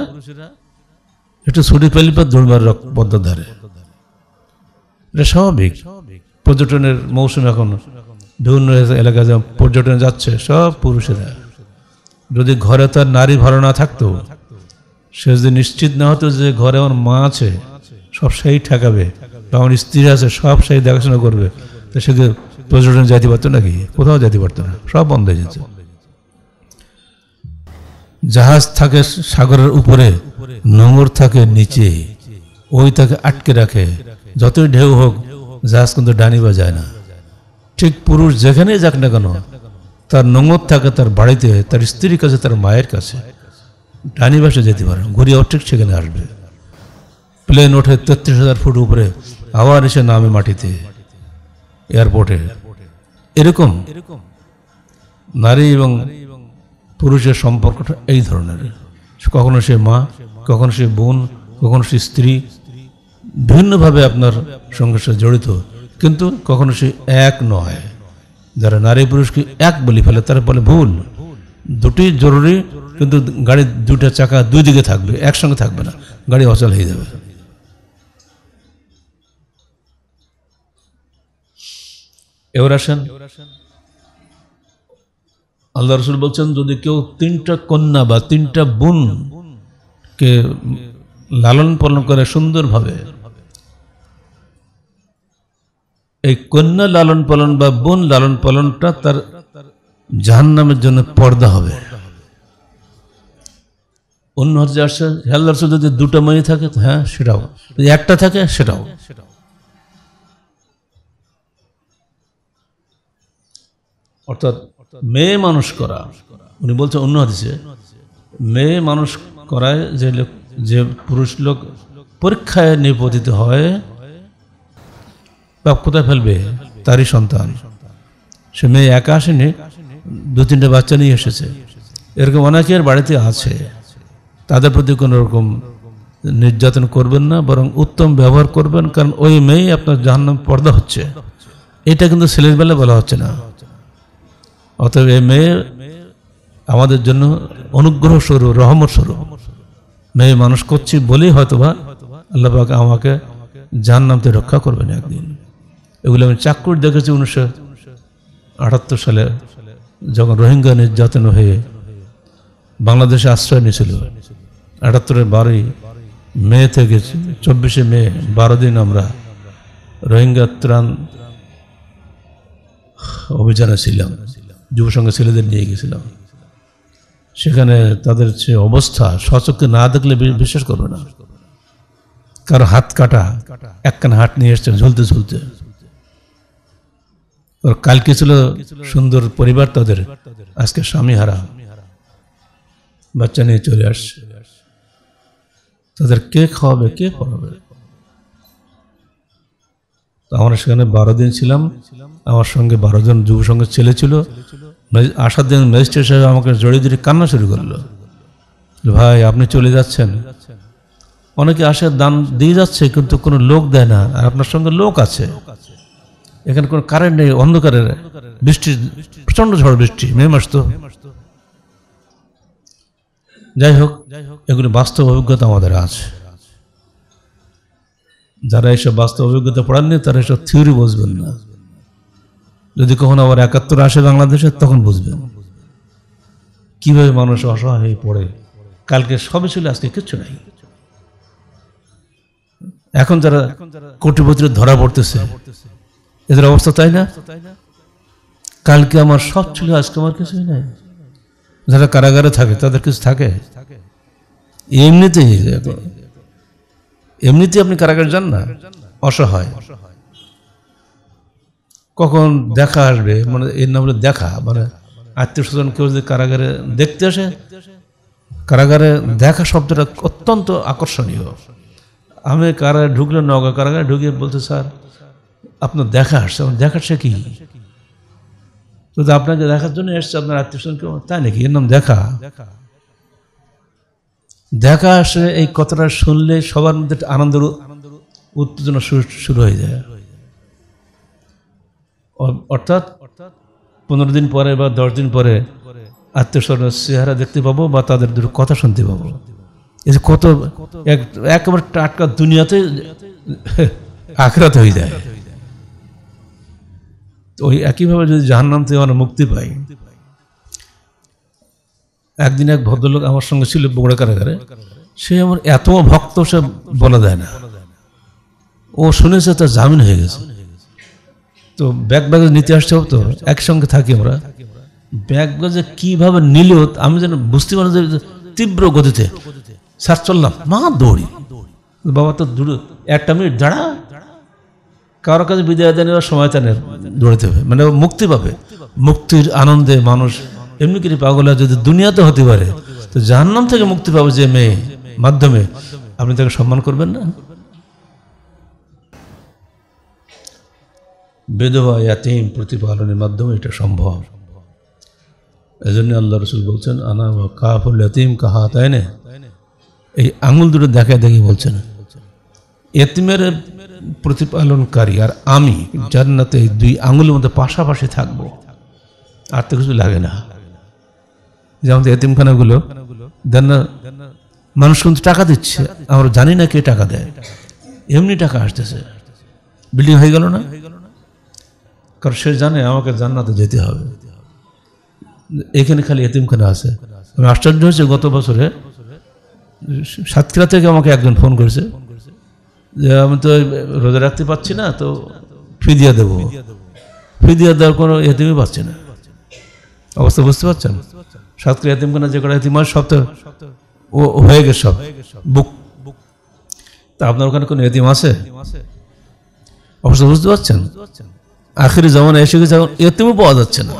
একটু ছুটি পেলে পর দৌড়বার পদ্মার ধারে এটা স্বাভাবিক পর্যটনের মৌসুম এখন ধুন রয়েছে এলাকা যা পর্যটনে যাচ্ছে সব পুরুষেরা যদি ঘরে তার নারী ভালো না থাকতো সে যদি নিশ্চিত না হতো যে ঘরে আমার মা আছে সব সেই ঠেকাবে বা আমার স্ত্রী আছে সব সেই দেখাশোনা করবে তো সে পর্যটনে যাইতে পারতো নাকি কোথাও যাইতে পারতো না সব বন্ধ হয়ে যেত জাহাজ থাকে সাগরের উপরে নোঙর থাকে নিচে ওই তাকে আটকে রাখে যতই ঢেউ হোক জাহাজ কিন্তু ডানি যায় না ঠিক পুরুষ যেখানে যাক না কেন তার নোংর থাকে তার বাড়িতে তার স্ত্রীর কাছে তার মায়ের কাছে ডানি বাসে যেতে পারে ঘুরিয়ে ঠিক সেখানে আসবে প্লেন ওঠে তেত্রিশ হাজার ফুট উপরে আবার এসে নামে মাটিতে এয়ারপোর্টে এরকম নারী এবং পুরুষের সম্পর্কটা এই ধরনের কখনো সে মা কখনো সে বোন কখনো সে স্ত্রী ভিন্নভাবে আপনার সঙ্গে সে জড়িত কিন্তু কখনো সে এক নয় যারা নারী পুরুষকে এক বলি ফেলে তারা বলে ভুল দুটি জরুরি কিন্তু গাড়ির দুটা চাকা দুই দিকে থাকবে একসঙ্গে থাকবে না গাড়ি অচল হয়ে যাবে এবার আসেন আল্লাহ রসুল বলছেন যদি কেউ তিনটা কন্যা বা তিনটা বোন কে লালন পালন করে সুন্দরভাবে এই কন্যা লালন পালন বা বোন লালন পালনটা তার জাহান নামের জন্য পর্দা হবে অন্য হচ্ছে আসে আল্লাহ যদি দুটো মেয়ে থাকে হ্যাঁ সেটাও যদি একটা থাকে সেটাও অর্থাৎ মেয়ে মানুষ করা উনি বলছে অন্য হাদিসে মেয়ে মানুষ করায় যে লোক যে পুরুষ লোক পরীক্ষায় নিপতিত হয় বাপ কোথায় ফেলবে তারই সন্তান সে মেয়ে একা আসেনি দু তিনটে বাচ্চা নিয়ে এসেছে এরকম অনেকের বাড়িতে আছে তাদের প্রতি কোনো রকম নির্যাতন করবেন না বরং উত্তম ব্যবহার করবেন কারণ ওই মেয়ে আপনার জাহান্নাম পর্দা হচ্ছে এটা কিন্তু ছেলের বেলা বলা হচ্ছে না অতএব এই মেয়ে আমাদের জন্য অনুগ্রহ স্বরূপ রহমত স্বরূপ মেয়ে মানুষ করছি বলেই হয়তোবা আল্লাহ আমাকে জাহান্নামতে রক্ষা করবেন একদিন এগুলো আমি চাক্ষুর দেখেছি উনিশশো আটাত্তর সালে যখন রোহিঙ্গা নির্যাতন হয়ে বাংলাদেশে আশ্রয় নিয়েছিল আটাত্তরের বারোই মে থেকে চব্বিশে মে বারো দিন আমরা রোহিঙ্গা ত্রাণ অভিযানে ছিলাম যুবসংঘের ছেলেদের নিয়ে গেছিলাম সেখানে তাদের যে অবস্থা সচক্ষে না দেখলে বিশ্বাস করবে না কারো হাত কাটা কাটা কান হাট নিয়ে এসছে ঝুলতে ঝুলতে ওর কালকে ছিল সুন্দর পরিবার তাদের আজকে স্বামী হারা বাচ্চা নিয়ে চলে আসছে তাদের কে খাওয়াবে কে পড়াবে আমরা সেখানে বারো দিন ছিলাম আমার সঙ্গে বারো জন যুব সঙ্গে ছেলে ছিল আসার দিন ম্যাজিস্ট্রেট সাহেব আমাকে জড়িয়ে জড়িয়ে কান্না শুরু করলো ভাই আপনি চলে যাচ্ছেন অনেকে আসে দান দিয়ে যাচ্ছে কিন্তু কোনো লোক দেয় না আর আপনার সঙ্গে লোক আছে এখানে কোনো কারেন্ট নেই অন্ধকারের বৃষ্টি প্রচণ্ড ঝড় বৃষ্টি মে মাস তো যাই হোক এগুলি বাস্তব অভিজ্ঞতা আমাদের আছে যারা এসব বাস্তব অভিজ্ঞতা পড়াননি তারা এসব থিওরি বুঝবেন না যদি কখনো আবার একাত্তর আসে বাংলাদেশে তখন বুঝবেন কিভাবে মানুষ অসহায় হয়ে পড়ে কালকে সবই ছিল আজকে কিচ্ছু নাই এখন যারা কোটিপতির ধরা পড়তেছে এদের অবস্থা তাই না কালকে আমার সব ছিল আজকে আমার কিছুই নাই যারা কারাগারে থাকে তাদের কিছু থাকে এমনিতেই এমনিতে আপনি কারাগার যান না অসহায় কখন দেখা আসবে মানে এর নাম দেখা মানে আত্মীয় স্বজন কেউ যদি কারাগারে দেখতে আসে কারাগারে দেখা শব্দটা অত্যন্ত আকর্ষণীয় আমি কারাগারে ঢুকলে নগা কারাগারে ঢুকিয়ে বলতে স্যার আপনার দেখা আসছে আমার দেখাটা কি তো আপনাকে দেখার জন্য এসছে আপনার আত্মীয় স্বজন কেউ তাই নাকি এর নাম দেখা দেখা আসলে এই কথাটা শুনলে সবার মধ্যে আনন্দ উত্তেজনা শুরু হয়ে যায় অর্থাৎ পনেরো দিন পরে বা দশ দিন পরে আত্মীয় স্বজনের চেহারা দেখতে পাবো বা তাদের দুটো কথা শুনতে পাবো এই যে কত একেবারে টাটকা দুনিয়াতে আখরাত হয়ে যায় তো ওই একইভাবে যদি জাহান্নাম থেকে আমরা মুক্তি পাই একদিন এক ভদ্রলোক আমার সঙ্গে ছিল বগুড়া কারাগারে সে আমার এত ভক্ত সে বলে দেয় না ও শুনেছে তার জামিন হয়ে গেছে তো ব্যাগ ব্যাগে নিতে আসতে হবে তো একসঙ্গে থাকি আমরা ব্যাগ ব্যাগে কীভাবে নিলেও আমি যেন বুঝতে পারি যে তীব্র গতিতে স্যার চললাম মা দৌড়ি বাবা তো দূরে একটা মিনিট দাঁড়া কারোর কাছে বিদায় দেন নেওয়ার সময় তাদের দৌড়াতে হবে মানে মুক্তি পাবে মুক্তির আনন্দে মানুষ এমনি করে পাগলা যদি দুনিয়াতে হতে পারে তো জাহান্নাম থেকে মুক্তি পাবে যে মেয়ে মাধ্যমে আপনি তাকে সম্মান করবেন না বেদবা ইয়াতিম প্রতিপালনের মাধ্যমে এটা সম্ভব এই আল্লাহ রসুল বলছেন আনা কাফুল ইয়াতিম কাহা তাই না এই আঙুল দুটো দেখা দেখি বলছেন এতিমের প্রতিপালনকারী আর আমি জান্নাতে দুই আঙুলের মধ্যে পাশাপাশি থাকব আর তো কিছু লাগে না যেমন এতিমখানাগুলো জান্নাত মানুষ কিন্তু টাকা দিচ্ছে আমরা জানি না কে টাকা দেয় এমনি টাকা আসতেছে বিল্ডিং হয়ে গেল না কারণ সে জানে আমাকে জান্নাতে যেতে হবে এখানে খালি এতিমখানা আছে আমি আশ্চর্য হয়েছে গত বছরে সাতক্ষীরা থেকে আমাকে একজন ফোন করেছে যে আমি তো রোজা রাখতে পারছি না তো ফিদিয়া দেবো ফিদিয়া দেওয়ার কোনো এতিমই পাচ্ছে না অবস্থা বুঝতে পারছেন এতিম কেনা যে কটা এতিম সব তো ও হয়ে গেছে সব বুক তা আপনার ওখানে কোনো এতিম আছে অবস্থা বুঝতে পারছেন আখেরি যেমন এসে গেছে এখন এতিমও পাওয়া যাচ্ছে না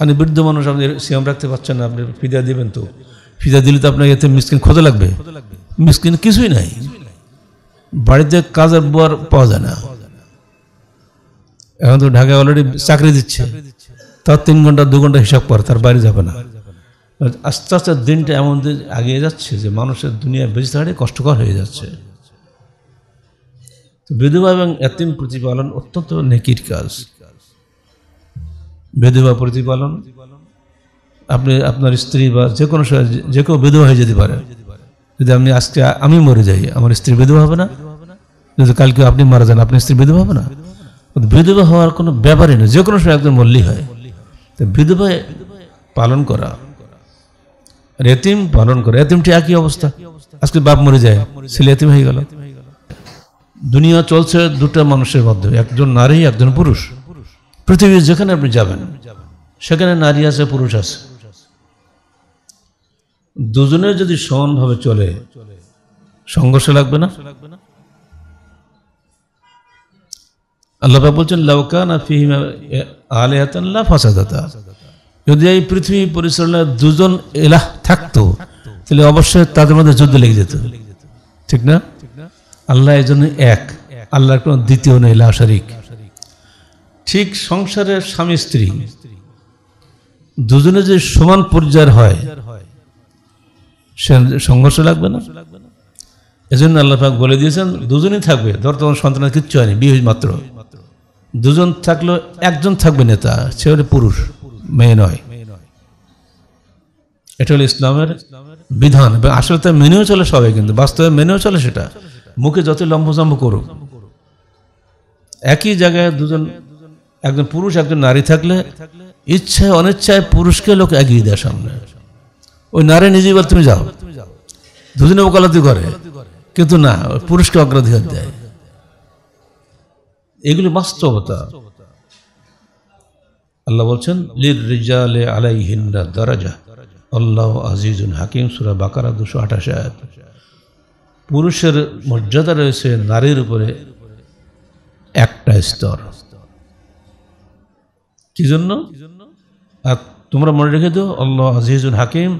আপনি বৃদ্ধ মানুষ আপনি সিএম রাখতে পারছেন না আপনি ফিদিয়া দেবেন তো ফিদিয়া দিলে তো আপনার এতে মিসকিন খোঁজা লাগবে মিসকিন কিছুই নাই বাড়িতে কাজের বর পাওয়া যায় না এখন তো ঢাকায় অলরেডি চাকরি দিচ্ছে তার তিন ঘন্টা দু ঘন্টা হিসাব করে তার বাইরে যাবে না আস্তে আস্তে দিনটা এমন আগিয়ে যাচ্ছে যে মানুষের দুনিয়া বেঁচে থাকাটাই কষ্টকর হয়ে যাচ্ছে বিধবা এবং এতিম প্রতিপালন অত্যন্ত নেকির কাজ বিধবা প্রতিপালন আপনি আপনার স্ত্রী বা যে কোনো যে কেউ বিধবা হয়ে যেতে পারে যদি আপনি আজকে আমি মরে যাই আমার স্ত্রী বিধবা হবে না যদি কালকে আপনি মারা যান আপনি স্ত্রী বিধবা হবে না বিধবা হওয়ার কোনো ব্যাপারই না যে কোনো সময় একজন মল্লি হয় তো বিধবা পালন করা আর এতিম পালন করা এতিমটি একই অবস্থা আজকে বাপ মরে যায় ছেলে এতিম হয়ে গেল দুনিয়া চলছে দুটো মানুষের মধ্যে একজন নারী একজন পুরুষ পৃথিবীর যেখানে আপনি যাবেন সেখানে নারী আছে পুরুষ আছে দুজনের যদি সমান ভাবে চলে সংঘর্ষ লাগবে না আল্লাহ বলছেন লাউকানা যদি এই পৃথিবী পরিচালনা দুজন এলাহ থাকতো তাহলে অবশ্যই তাদের মধ্যে যুদ্ধ লেগে যেত ঠিক না আল্লাহ এই জন্য এক আল্লাহর কোন দ্বিতীয় নেই শরিক ঠিক সংসারের স্বামী স্ত্রী দুজনে যে সমান পর্যায়ের হয় সংঘর্ষ লাগবে না এজন্য আল্লাহ পাক বলে দিয়েছেন দুজনই থাকবে ধর তোমার সন্তানের কিচ্ছু হয়নি বিয়ে মাত্র দুজন থাকলেও একজন থাকবে নেতা সে হলে পুরুষ মেয়ে নয় এটা হলো ইসলামের বিধান এবং আসলে তা মেনেও চলে সবাই কিন্তু বাস্তবে মেনেও চলে সেটা মুখে যত লম্বজম্ব করুক একই জায়গায় দুজন একজন পুরুষ একজন নারী থাকলে ইচ্ছায় অনিচ্ছায় পুরুষকে লোক এগিয়ে দেয় সামনে ওই নারে নিজে এবার তুমি যাও দুদিনে ওকালতি করে কিন্তু না পুরুষকে অগ্রাধিকার দেয় এগুলি বাস্তবতা আল্লাহ বলছেন লির রিজালে আলাই হিন্না দারাজা আল্লাহ আজিজুল হাকিম সুরা বাকারা দুশো আঠাশ পুরুষের মর্যাদা রয়েছে নারীর উপরে একটা স্তর কি জন্য তোমরা মনে রেখে দো আল্লাহ আজিজুল হাকিম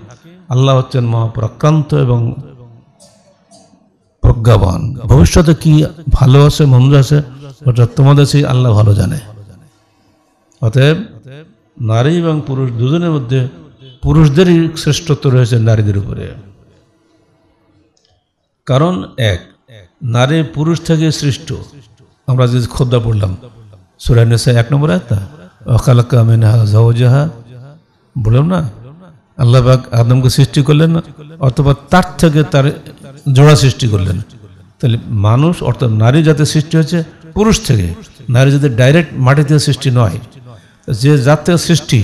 আল্লাহ হচ্ছেন মহাপ্রাক্রান্ত এবং প্রজ্ঞাবান ভবিষ্যতে কি ভালো আছে মন্দ আছে অর্থাৎ তোমাদের সেই আল্লাহ ভালো জানে অতএব নারী এবং পুরুষ দুজনের মধ্যে পুরুষদেরই শ্রেষ্ঠত্ব রয়েছে নারীদের উপরে কারণ এক নারী পুরুষ থেকে সৃষ্ট আমরা যে খোদ্দা পড়লাম সুরাইনেসা এক নম্বর আয়তা অকালকা মেনহা জাহা বললাম না আল্লাহবাক আদমকে সৃষ্টি করলেন অথবা তার থেকে তার জোড়া সৃষ্টি করলেন তাহলে মানুষ অর্থাৎ নারী জাতি সৃষ্টি হয়েছে পুরুষ থেকে নারী জাতি ডাইরেক্ট মাটি থেকে সৃষ্টি নয় যে জাত সৃষ্টি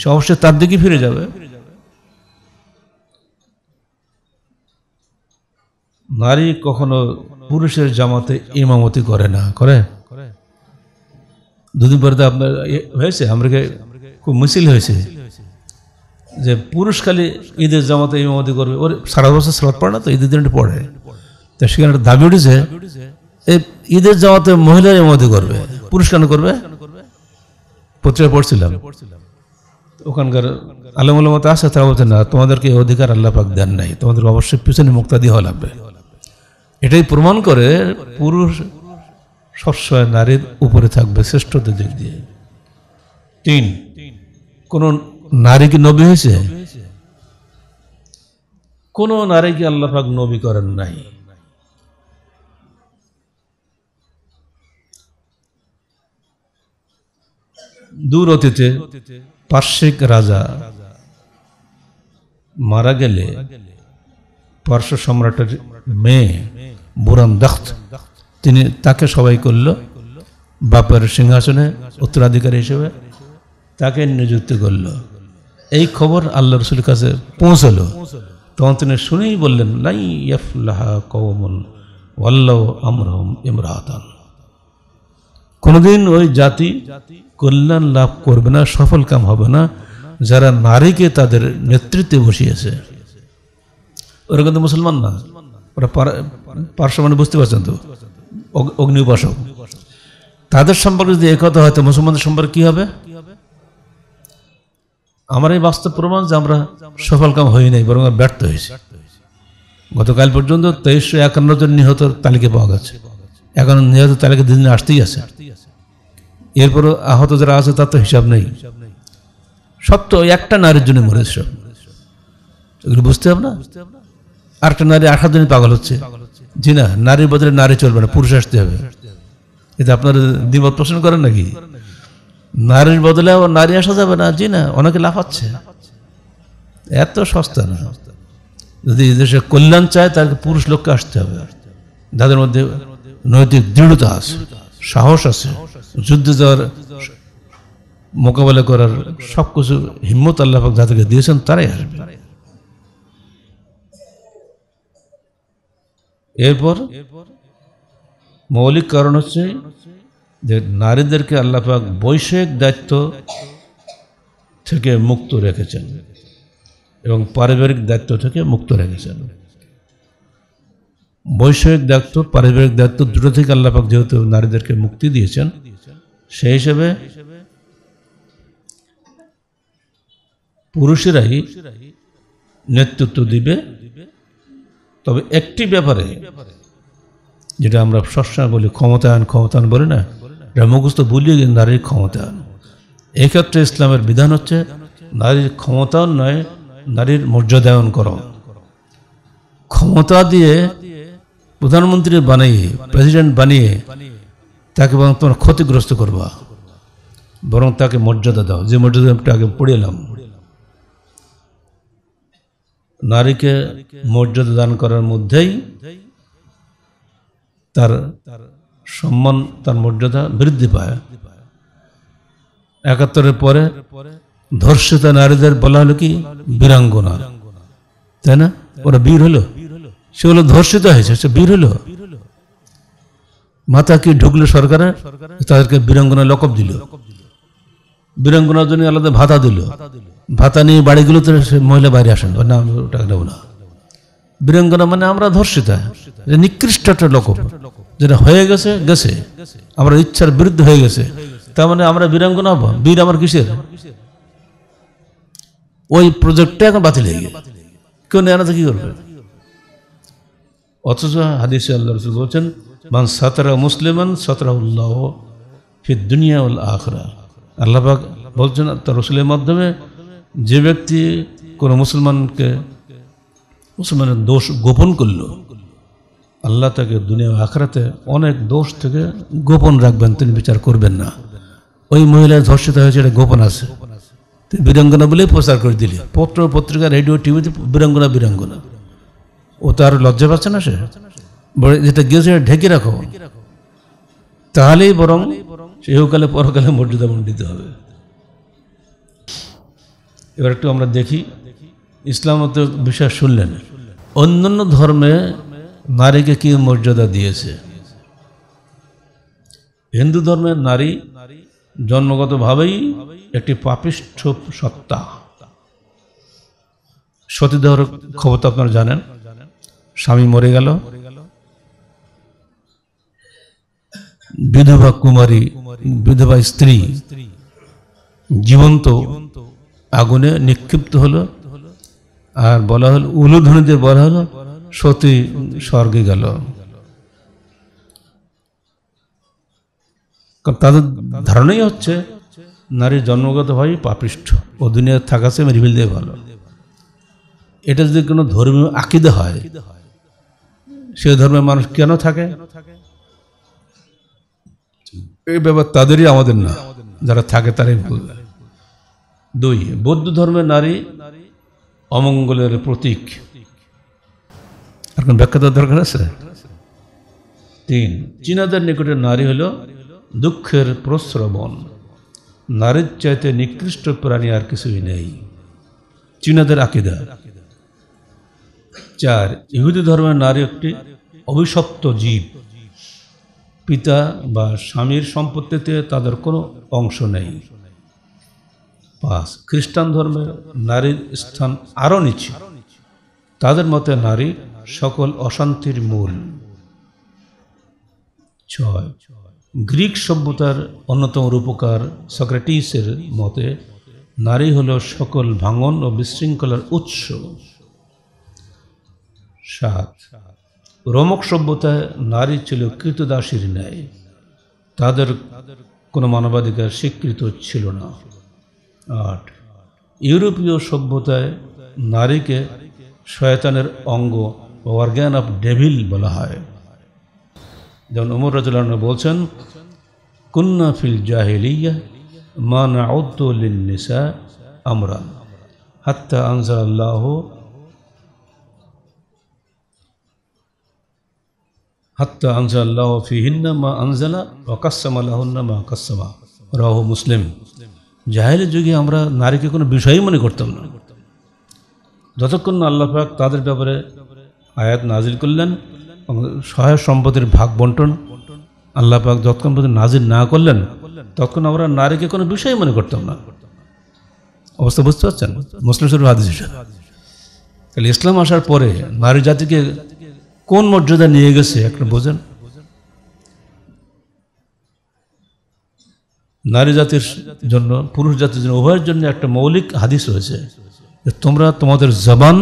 সে অবশ্যই তার দিকে ফিরে যাবে নারী কখনো পুরুষের জামাতে ইমামতি করে না করে দুদিন পরে তো আপনার হয়েছে আমরা খুব মুশকিল হয়েছে যে পুরুষ খালি ঈদের জামাতে ইমামতি করবে ওর সারা বছর সালাদ পড়ে না তো ঈদের দিনটা পড়ে তো সেখানে একটা দাবি উঠেছে এই ঈদের জামাতে মহিলা ইমামতি করবে পুরুষ কেন করবে পত্রিকা পড়ছিলাম ওখানকার আলমতে আসে তারা বলছে না তোমাদেরকে অধিকার আল্লাহ পাক দেন নাই তোমাদের অবশ্যই পিছনে মুক্তাদি হওয়া লাগবে এটাই প্রমাণ করে পুরুষ সবসময় নারীর উপরে থাকবে শ্রেষ্ঠত্বের দিক দিয়ে তিন কোন নারী কি নবী হয়েছে কোন নারী নারীকে আল্লাহাক নবী করেন নাই দূর অতীতে পার্শ্বিক রাজা মারা গেলে পার্শ্ব সম্রাটের মেয়ে বুরাম দাখত তিনি তাকে সবাই করল বাপের সিংহাসনে উত্তরাধিকারী হিসেবে তাকে নিযুক্ত করলো এই খবর আল্লাহ রসুলের কাছে পৌঁছলো তখন তিনি শুনেই বললেন লাই ইয়াফলাহা কৌমল ওয়াল্লাহ আমরহম ইমরাতান কোনোদিন ওই জাতি কল্যাণ লাভ করবে না সফল কাম হবে না যারা নারীকে তাদের নেতৃত্বে বসিয়েছে ওরা কিন্তু মুসলমান না ওরা পার্শ্ব মানে বুঝতে পারছেন তো অগ্নি উপাসক তাদের সম্পর্কে যদি একথা হয় তো মুসলমানদের সম্পর্কে কী হবে আমার এই বাস্তব প্রমাণ যে আমরা সফলকাম হই নাই বরং ব্যর্থ হয়েছি গতকাল পর্যন্ত তেইশশো একান্ন জন নিহতর তালিকা পাওয়া গেছে এখন নিহত তালিকা দিন আসতেই আছে এরপর আহত যারা আছে তার তো হিসাব নেই সব তো একটা নারীর জন্য মরেছে সব এগুলো বুঝতে হবে না আরেকটা নারী আঠার জন্য পাগল হচ্ছে জি না নারীর বদলে নারী চলবে না পুরুষ আসতে হবে এটা আপনার দ্বিমত পোষণ করেন নাকি নারীর বদলে নারী আসা যাবে না জি না অনেকে লাফাচ্ছে এত সস্তা না যদি দেশে কল্যাণ চায় তাকে পুরুষ লোককে আসতে হবে যাদের মধ্যে নৈতিক দৃঢ়তা আছে সাহস আছে যুদ্ধে যাওয়ার মোকাবেলা করার সব কিছু হিম্মত আল্লাহ যাদেরকে দিয়েছেন তারাই আসবে এরপর মৌলিক কারণ হচ্ছে যে নারীদেরকে আল্লাপাক বৈষয়িক দায়িত্ব থেকে মুক্ত রেখেছেন এবং পারিবারিক দায়িত্ব থেকে মুক্ত রেখেছেন বৈষয়িক দায়িত্ব পারিবারিক দায়িত্ব দুটো থেকে আল্লাপাক যেহেতু নারীদেরকে মুক্তি দিয়েছেন সেই হিসেবে পুরুষেরাই নেতৃত্ব দিবে তবে একটি ব্যাপারে যেটা আমরা সবসময় বলি ক্ষমতায়ন ক্ষমতায়ন বলি না এটা মুখস্থ ভুলিয়ে নারীর ক্ষমতায়ন এক্ষেত্রে ইসলামের বিধান হচ্ছে নারীর ক্ষমতায়ন নয় নারীর মর্যাদায়ন কর ক্ষমতা দিয়ে প্রধানমন্ত্রী বানিয়ে প্রেসিডেন্ট বানিয়ে তাকে বরং তোমার ক্ষতিগ্রস্ত করবা বরং তাকে মর্যাদা দাও যে মর্যাদা আগে পড়িয়েলাম নারীকে মর্যাদা দান করার মধ্যেই তার তার সম্মান তার মর্যাদা বৃদ্ধি পায় একাত্তরের পরে ধর্ষিত নারীদের বলা হলো কি বীরাঙ্গনা তাই না ওরা বীর হলো সে হলো ধর্ষিত হয়েছে সে বীর হলো মাথা কি ঢুকলো সরকারে তাদেরকে বীরাঙ্গনা লকব দিল বীরাঙ্গনার জন্য আলাদা ভাতা দিল ভাতা নিয়ে বাড়িগুলো তো সে মহিলা বাইরে আসেন না আমি টাকা না বীরাঙ্গনা মানে আমরা ধর্ষিতা নিকৃষ্ট একটা লকব যেটা হয়ে গেছে গেছে আমার ইচ্ছার বিরুদ্ধে হয়ে গেছে তার মানে আমরা বীরাঙ্গনা হব বীর আমার কিসের ওই প্রজেক্টটা এখন বাতিল হয়ে গেছে কেউ নেয় না কি করবে অথচ হাদিস আল্লাহ রসুল বলছেন মান সাতরা মুসলিমান সাতরা উল্লাহ ফি দুনিয়া উল আখরা আল্লাহবাক বলছেন তার রসুলের মাধ্যমে যে ব্যক্তি কোনো মুসলমানকে মুসলমানের দোষ গোপন করলো আল্লাহ তাকে দুনিয়া আখরাতে অনেক দোষ থেকে গোপন রাখবেন তিনি বিচার করবেন না ওই মহিলা ধর্ষিত হয়েছে এটা গোপন আছে তিনি বীরাঙ্গনা বলেই প্রচার করে দিলি পত্র পত্রিকা রেডিও টিভিতে বীরাঙ্গনা বীরাঙ্গনা ও তার আর লজ্জা পাচ্ছে না সে যেটা গিয়েছে ঢেকে রাখো তাহলেই বরং সেহকালে পরকালে মর্যাদা মণ্ডিত হবে এবার একটু আমরা দেখি ইসলামত বিষয় শুনলেন অন্যান্য ধর্মে নারীকে কি মর্যাদা দিয়েছে হিন্দু ধর্মের নারী জন্মগতভাবেই একটি পাপিষ্ঠ সত্তা সতী দেহর খবর তো আপনারা জানেন স্বামী মরে গেল বিধবা কুমারী বিধবা স্ত্রী জীবন্ত আগুনে নিক্ষিপ্ত হলো আর বলা হলো উলুধনীদের বলা হলো সতী স্বর্গে গেল তাদের ধারণাই হচ্ছে নারী জন্মগতভাবেই পাপিষ্ঠ ও দুনিয়ার থাকা সে মেরিবিল দিয়ে ভালো এটা যদি কোনো ধর্মীয় আকিদে হয় সে ধর্মের মানুষ কেন থাকে এই ব্যাপার তাদেরই আমাদের না যারা থাকে তারাই ভুল দুই বৌদ্ধ ধর্মের নারী অমঙ্গলের প্রতীক আর কোন ব্যাখ্যা দেওয়ার দরকার আছে তিন চীনাদের নিকটে নারী হল দুঃখের প্রশ্রবণ নারীর চাইতে নিকৃষ্ট প্রাণী আর কিছুই নেই চীনাদের আকিদা চার ইহুদি ধর্মের নারী একটি অভিশপ্ত জীব পিতা বা স্বামীর সম্পত্তিতে তাদের কোনো অংশ নেই পাঁচ খ্রিস্টান ধর্মে নারীর স্থান আরও নিচ্ছে তাদের মতে নারী সকল অশান্তির মূল ছয় গ্রিক সভ্যতার অন্যতম রূপকার সক্রেটিসের মতে নারী হল সকল ভাঙন ও বিশৃঙ্খলার উৎস সাত রোমক সভ্যতায় নারী ছিল কৃতদাসীর ন্যায় তাদের কোনো মানবাধিকার স্বীকৃত ছিল না আট ইউরোপীয় সভ্যতায় নারীকে শয়তানের অঙ্গ অর্গ্যান অফ ডেভিল বলা হয় যেমন উমর রাজুল্লাহ বলছেন কুন্না ফিল জাহিলিয়া মান আউদ্দিসা আমরান হাত্তা আনসার আল্লাহ হাত্তা আনসার আল্লাহ ফিহিন্না মা আনজালা ওকাসমা আল্লাহন্না মা কাসমা রাহ মুসলিম জাহেলের যুগে আমরা নারীকে কোনো বিষয়ই মনে করতাম না যতক্ষণ না আল্লাহ পাক তাদের ব্যাপারে আয়াত নাজিল করলেন সহায় সম্পদের ভাগ বন্টন আল্লাহ পাক যতক্ষণ পর্যন্ত নাজির না করলেন তখন আমরা নারীকে কোনো বিষয় মনে করতাম না অবস্থা বুঝতে পারছেন মুসলিম শরীর হাদিস তাহলে ইসলাম আসার পরে নারী জাতিকে কোন মর্যাদা নিয়ে গেছে একটা বোঝেন নারী জাতির জন্য পুরুষ জাতির জন্য উভয়ের জন্য একটা মৌলিক হাদিস রয়েছে তোমরা তোমাদের জবান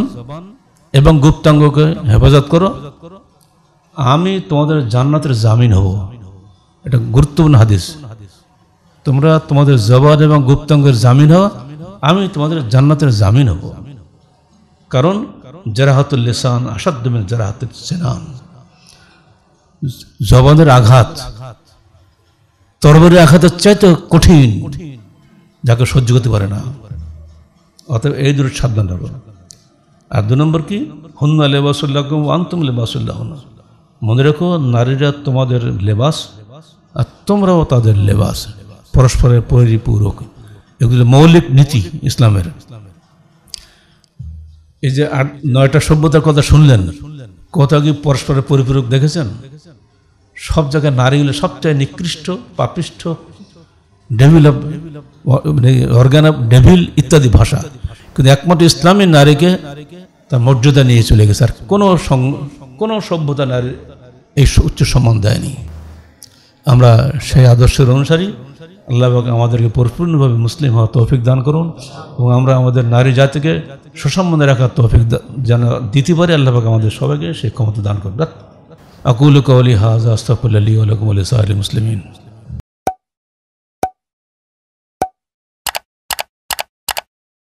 এবং গুপ্তাঙ্গকে হেফাজত করো আমি তোমাদের জান্নাতের জামিন হব এটা গুরুত্বপূর্ণ হাদিস তোমরা তোমাদের জবান এবং গুপ্তাঙ্গের জামিন হও আমি তোমাদের জান্নাতের জামিন হব কারণ জেরাহাতুল লেসান আসাদ্দমিন জেরাহাতুল সেনান জবানের আঘাত তরবারের আঘাতের চাইতে কঠিন যাকে সহ্য করতে পারে না অতএব এই দূর সাবধান রাখো আর দু নম্বর কি হুন্না লেবাসুল্লাহ আন্তম লেবাসুল্লাহ মনে রেখো নারীরা তোমাদের লেবাস আর তোমরাও তাদের লেবাস পরস্পরের পরিপূরক এগুলো মৌলিক নীতি ইসলামের এই যে আট নয়টা সভ্যতার কথা শুনলেন কোথাও কি পরস্পরের পরিপূরক দেখেছেন সব জায়গায় নারীগুলো সবচেয়ে নিকৃষ্ট পাপিষ্ঠ ডেভিল মানে অর্গান ডেভিল ইত্যাদি ভাষা কিন্তু একমাত্র ইসলামী নারীকে তার মর্যাদা নিয়ে চলে গেছে আর কোনো কোনো সভ্যতা নারীর এই উচ্চ সম্মান দেয়নি আমরা সেই আদর্শের অনুসারী আল্লাহবাকে আমাদেরকে পরিপূর্ণভাবে মুসলিম হওয়ার তৌফিক দান করুন এবং আমরা আমাদের নারী জাতিকে সুসম্মানে রাখার তৌফিক যেন দিতে পারি আল্লাহবাকে আমাদের সবাইকে সেই ক্ষমতা দান করুন আকুল কৌলি হাজ আস্তাফুল্লি আলকুম আলি সাহলি মুসলিমিন